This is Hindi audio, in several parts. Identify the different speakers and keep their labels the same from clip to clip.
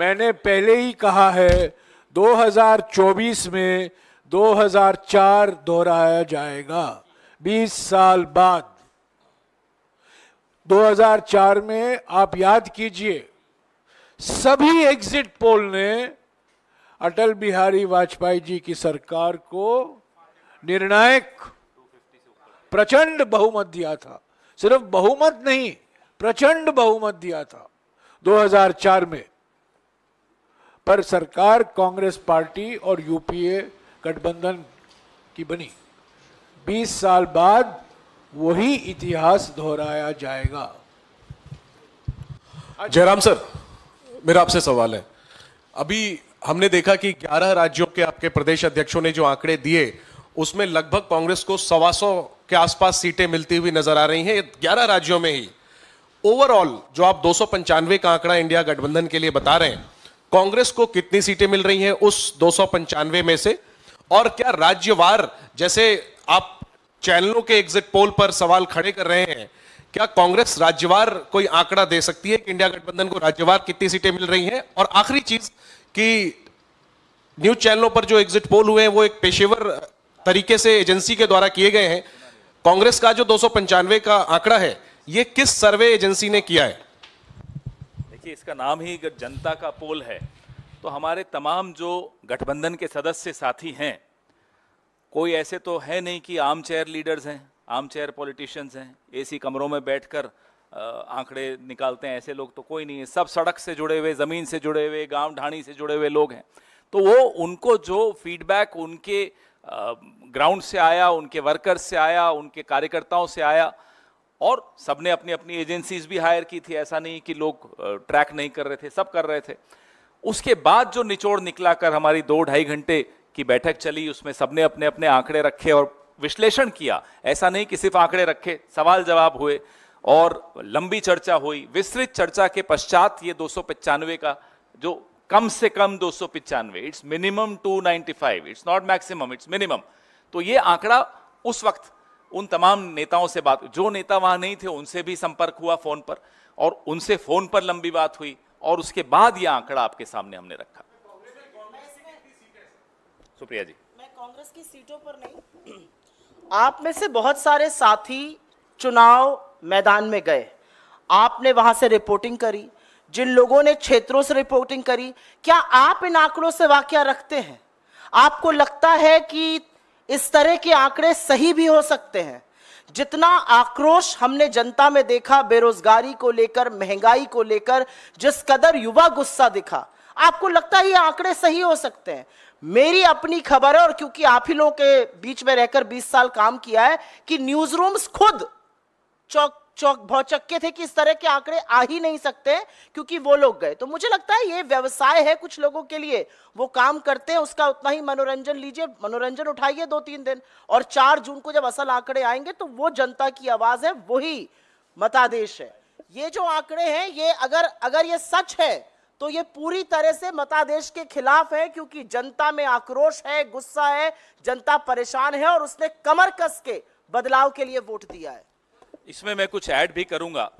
Speaker 1: मैंने पहले ही कहा है 2024 में 2004 दोहराया जाएगा 20 साल बाद 2004 में आप याद कीजिए सभी एग्जिट पोल ने अटल बिहारी वाजपेयी जी की सरकार को निर्णायक प्रचंड बहुमत दिया था सिर्फ बहुमत नहीं प्रचंड बहुमत दिया था 2004 में पर सरकार कांग्रेस पार्टी और यूपीए गठबंधन की बनी 20 साल बाद वही इतिहास दोहराया जाएगा जयराम सर मेरा आपसे
Speaker 2: सवाल है अभी हमने देखा कि 11 राज्यों के आपके प्रदेश अध्यक्षों ने जो आंकड़े दिए उसमें लगभग कांग्रेस को सवा सौ के आसपास सीटें मिलती हुई नजर आ रही हैं 11 राज्यों में ही ओवरऑल जो आप दो का आंकड़ा इंडिया गठबंधन के लिए बता रहे हैं कांग्रेस को कितनी सीटें मिल रही हैं उस दो में से और क्या राज्यवार जैसे आप चैनलों के एग्जिट पोल पर सवाल खड़े कर रहे हैं क्या कांग्रेस राज्यवार कोई आंकड़ा दे सकती है कि इंडिया गठबंधन को राज्यवार कितनी सीटें मिल रही हैं और आखिरी चीज कि न्यूज चैनलों पर जो एग्जिट पोल हुए हैं वो एक पेशेवर तरीके से एजेंसी के द्वारा किए गए हैं कांग्रेस का जो दो का आंकड़ा है ये किस सर्वे एजेंसी ने किया है देखिए इसका नाम ही जनता का पोल है तो हमारे तमाम जो गठबंधन के सदस्य साथी हैं कोई ऐसे तो है नहीं कि आम चेयर लीडर्स हैं आम चेयर पॉलिटिशियंस हैं एसी कमरों में बैठकर आंकड़े निकालते हैं ऐसे लोग तो कोई नहीं है सब सड़क से जुड़े हुए ज़मीन से जुड़े हुए गांव ढाणी से जुड़े हुए लोग हैं तो वो उनको जो फीडबैक उनके ग्राउंड से आया उनके वर्कर्स से आया उनके कार्यकर्ताओं से आया और सबने अपनी अपनी एजेंसीज भी हायर की थी ऐसा नहीं कि लोग ट्रैक नहीं कर रहे थे सब कर रहे थे उसके बाद जो निचोड़ निकला कर हमारी दो ढाई घंटे की बैठक चली उसमें सबने अपने अपने आंकड़े रखे और विश्लेषण किया ऐसा नहीं कि सिर्फ आंकड़े रखे सवाल जवाब हुए और लंबी चर्चा हुई विस्तृत चर्चा के पश्चात ये दो का जो कम से कम दो it's minimum 295 it's not maximum it's minimum तो ये आंकड़ा उस वक्त उन तमाम नेताओं से बात जो नेता वहां नहीं थे उनसे भी संपर्क हुआ फ़ोन पर और उनसे फ़ोन पर लंबी बात हुई और उसके बाद यह आंकड़ा
Speaker 3: आपके सामने हमने रखा सुप्रिया जी मैं कांग्रेस की सीटों पर नहीं आप में से बहुत सारे साथी चुनाव मैदान में गए आपने वहां से रिपोर्टिंग करी जिन लोगों ने क्षेत्रों से रिपोर्टिंग करी क्या आप इन आंकड़ों से वाक्य रखते हैं आपको लगता है कि इस तरह के आंकड़े सही भी हो सकते हैं जितना आक्रोश हमने जनता में देखा बेरोजगारी को लेकर महंगाई को लेकर जिस कदर युवा गुस्सा दिखा आपको लगता है ये आंकड़े सही हो सकते हैं मेरी अपनी खबर है और क्योंकि आप ही लोगों के बीच में रहकर 20 साल काम किया है कि न्यूज रूम्स खुद चौक भौचक्के थे कि इस तरह के आंकड़े आ ही नहीं सकते क्योंकि वो लोग गए तो मुझे लगता है ये व्यवसाय है कुछ लोगों के लिए वो काम करते हैं उसका उतना ही मनोरंजन लीजिए मनोरंजन उठाइए दो तीन दिन और चार जून को जब असल आंकड़े आएंगे तो वो जनता की आवाज है वही मतादेश है ये जो आंकड़े हैं ये अगर अगर ये सच है तो ये पूरी तरह से मतादेश के खिलाफ है क्योंकि जनता में आक्रोश है गुस्सा है जनता परेशान है और उसने कमर कस के बदलाव के लिए वोट दिया है
Speaker 2: इसमें मैं कुछ ऐड भी करूंगा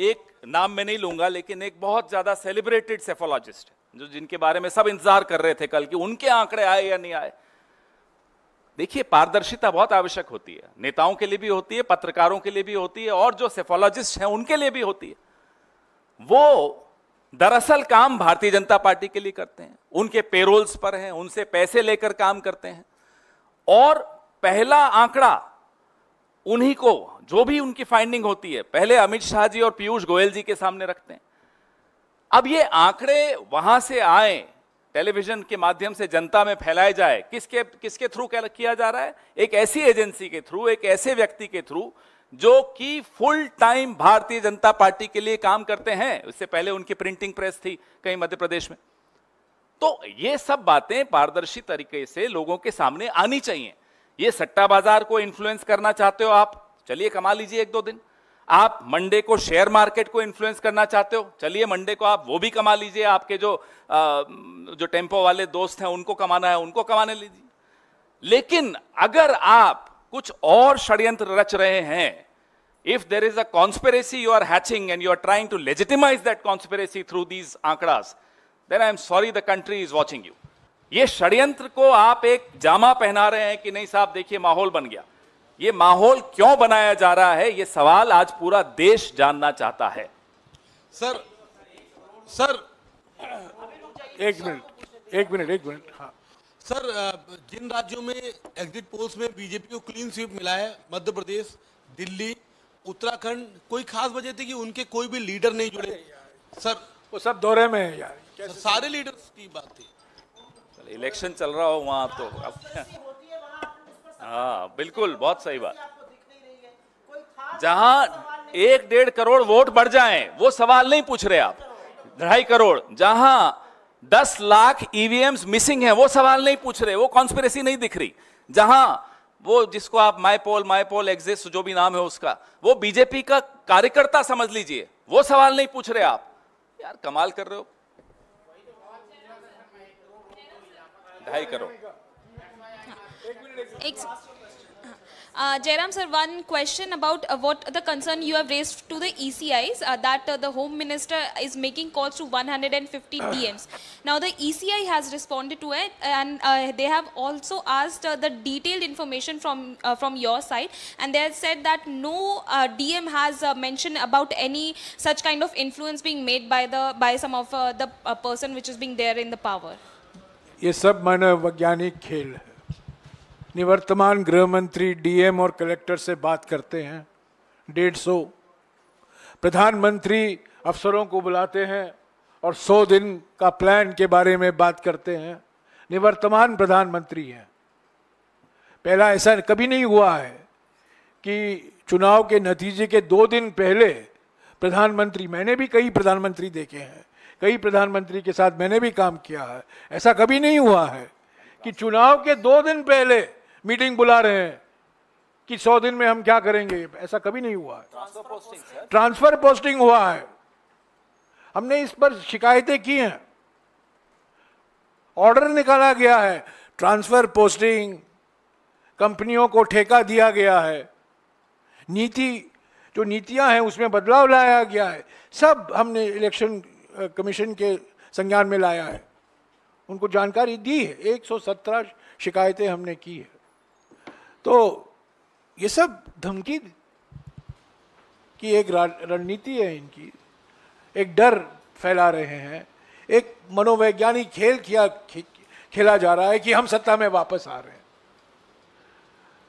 Speaker 2: एक नाम मैं नहीं लूंगा लेकिन एक बहुत ज़्यादा सेलिब्रेटेड सेफोलॉजिस्ट जो जिनके बारे में सब इंतजार कर रहे थे कल कि उनके आंकड़े आए या नहीं आए देखिए पारदर्शिता बहुत आवश्यक होती है नेताओं के लिए भी होती है पत्रकारों के लिए भी होती है और जो सेफोलॉजिस्ट हैं उनके लिए भी होती है वो दरअसल काम भारतीय जनता पार्टी के लिए करते हैं उनके पेरोल्स पर हैं उनसे पैसे लेकर काम करते हैं और पहला आंकड़ा उन्हीं को जो भी उनकी फाइंडिंग होती है पहले अमित शाह जी और पीयूष गोयल जी के सामने रखते हैं अब ये आंकड़े वहां से आए टेलीविजन के माध्यम से जनता में फैलाए जाए किसके किसके थ्रू किया जा रहा है एक ऐसी एजेंसी के थ्रू एक ऐसे व्यक्ति के थ्रू जो कि फुल टाइम भारतीय जनता पार्टी के लिए काम करते हैं उससे पहले उनकी प्रिंटिंग प्रेस थी कहीं मध्य प्रदेश में तो ये सब बातें पारदर्शी तरीके से लोगों के सामने आनी चाहिए ये सट्टा बाजार को इन्फ्लुएंस करना चाहते हो आप चलिए कमा लीजिए एक दो दिन आप मंडे को शेयर मार्केट को इन्फ्लुएंस करना चाहते हो चलिए मंडे को आप वो भी कमा लीजिए आपके जो आ, जो टेम्पो वाले दोस्त हैं उनको कमाना है उनको कमाने लीजिए लेकिन अगर आप कुछ और षड्यंत्र रच रहे हैं if there is a conspiracy you are hatching and you are trying to legitimise that conspiracy through these आंकड़ा then I am sorry the country is watching you ये षड्यंत्र को आप एक जामा पहना रहे हैं कि नहीं साहब देखिए माहौल बन गया ये माहौल क्यों बनाया जा रहा है ये सवाल आज पूरा देश जानना चाहता है सर सर
Speaker 1: एक मिनट एक मिनट एक मिनट हाँ सर जिन राज्यों में एग्जिट पोल्स में बीजेपी को क्लीन स्वीप मिला है मध्य प्रदेश दिल्ली उत्तराखंड कोई खास वजह थी कि उनके कोई भी लीडर नहीं जुड़े सर वो सब दौरे में है यार सारे लीडर्स की बात थी
Speaker 2: इलेक्शन चल रहा हो वहाँ तो हाँ, हाँ बिल्कुल बहुत सही बात जहाँ एक डेढ़ करोड़ वोट बढ़ जाएं वो सवाल नहीं पूछ रहे आप ढाई करोड़ जहां दस लाख ईवीएम्स मिसिंग है वो सवाल नहीं पूछ रहे वो कॉन्स्पिरेसी नहीं दिख रही जहां वो जिसको आप my poll my poll exist जो भी नाम है उसका वो बीजेपी का कार्यकर्ता समझ लीजिए वो सवाल नहीं पूछ रहे आप यार कमाल कर रहे हो ढाई crore
Speaker 3: Uh, Jairam sir, one question about uh, what the concern you have raised to the ECIs uh, that uh, the Home Minister is making calls to 150 DMs. Now the ECI has responded to it and uh, they have also asked uh, the detailed information from uh, from your side and they have said that no DM has mentioned about any such kind of influence being made by the by some of the person which is being there in the power.
Speaker 1: ये सब मनोवैज्ञानिक खेल है निवर्तमान गृह मंत्री डीएम और कलेक्टर से बात करते हैं डेढ़ सौ प्रधानमंत्री अफसरों को बुलाते हैं और सौ दिन का प्लान के बारे में बात करते हैं निवर्तमान प्रधानमंत्री हैं पहला ऐसा कभी नहीं हुआ है कि चुनाव के नतीजे के दो दिन पहले प्रधानमंत्री मैंने भी कई प्रधानमंत्री देखे हैं कई प्रधानमंत्री के साथ मैंने भी काम किया है ऐसा कभी नहीं हुआ है कि चुनाव के दो दिन पहले मीटिंग बुला रहे हैं कि सौ दिन में हम क्या करेंगे ऐसा कभी नहीं हुआ है ट्रांसफर पोस्टिंग ट्रांसफर पोस्टिंग हुआ है हमने इस पर शिकायतें की हैं ऑर्डर निकाला गया है ट्रांसफर पोस्टिंग कंपनियों को ठेका दिया गया है नीति जो नीतियां हैं उसमें बदलाव लाया गया है सब हमने इलेक्शन कमीशन के संज्ञान में लाया है उनको जानकारी दी है 117 शिकायतें हमने की है तो ये सब धमकी कि एक रणनीति है इनकी एक डर फैला रहे हैं एक मनोवैज्ञानिक खेल किया खे, खेला जा रहा है कि हम सत्ता में वापस आ रहे हैं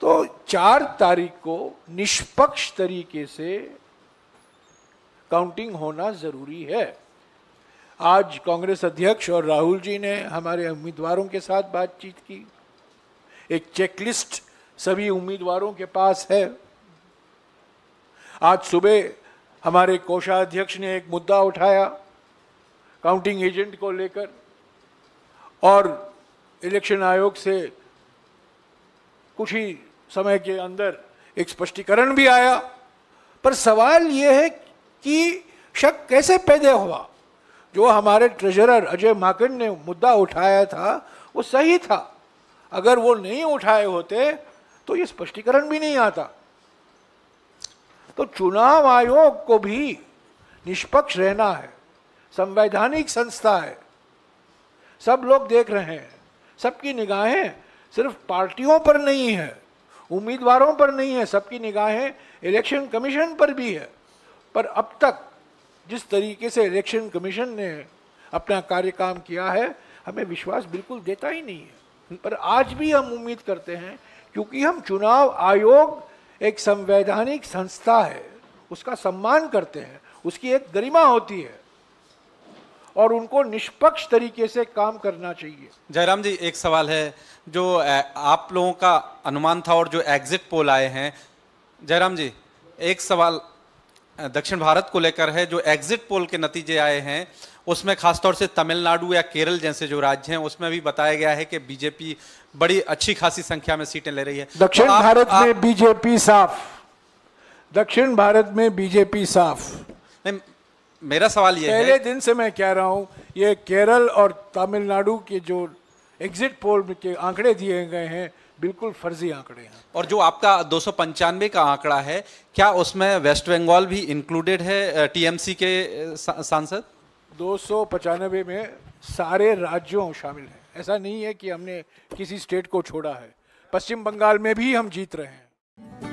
Speaker 1: तो चार तारीख को निष्पक्ष तरीके से काउंटिंग होना जरूरी है आज कांग्रेस अध्यक्ष और राहुल जी ने हमारे उम्मीदवारों के साथ बातचीत की एक चेकलिस्ट सभी उम्मीदवारों के पास है आज सुबह हमारे कोषाध्यक्ष ने एक मुद्दा उठाया काउंटिंग एजेंट को लेकर और इलेक्शन आयोग से कुछ ही समय के अंदर एक स्पष्टीकरण भी आया पर सवाल यह है कि शक कैसे पैदा हुआ जो हमारे ट्रेजरर अजय माकिन ने मुद्दा उठाया था वो सही था अगर वो नहीं उठाए होते तो ये स्पष्टीकरण भी नहीं आता तो चुनाव आयोग को भी निष्पक्ष रहना है संवैधानिक संस्था है सब लोग देख रहे हैं सबकी निगाहें सिर्फ पार्टियों पर नहीं है उम्मीदवारों पर नहीं है सबकी निगाहें इलेक्शन कमीशन पर भी है पर अब तक जिस तरीके से इलेक्शन कमीशन ने अपना कार्य काम किया है हमें विश्वास बिल्कुल देता ही नहीं है पर आज भी हम उम्मीद करते हैं क्योंकि हम चुनाव आयोग एक संवैधानिक संस्था है उसका सम्मान करते हैं उसकी एक गरिमा होती है और उनको निष्पक्ष तरीके से काम करना चाहिए
Speaker 2: जयराम जी एक सवाल है जो आप लोगों का अनुमान था और जो एग्जिट पोल आए हैं जयराम जी एक सवाल दक्षिण भारत को लेकर है जो एग्जिट पोल के नतीजे आए हैं उसमें खासतौर से तमिलनाडु या केरल जैसे जो राज्य हैं उसमें भी बताया गया है कि बीजेपी बड़ी अच्छी खासी संख्या में सीटें ले
Speaker 1: रही है तो दक्षिण तो भारत आ, में बीजेपी साफ दक्षिण भारत में बीजेपी साफ मेरा सवाल यह पहले दिन से मैं कह रहा हूँ ये केरल और तमिलनाडु के जो एग्जिट पोल के आंकड़े दिए गए हैं बिल्कुल फर्जी आंकड़े हैं
Speaker 2: और जो आपका दो का आंकड़ा है क्या उसमें वेस्ट बंगाल भी इंक्लूडेड है टीएमसी के सांसद
Speaker 1: दो में सारे राज्यों शामिल हैं ऐसा नहीं है कि हमने किसी स्टेट को छोड़ा है पश्चिम बंगाल में भी हम जीत रहे हैं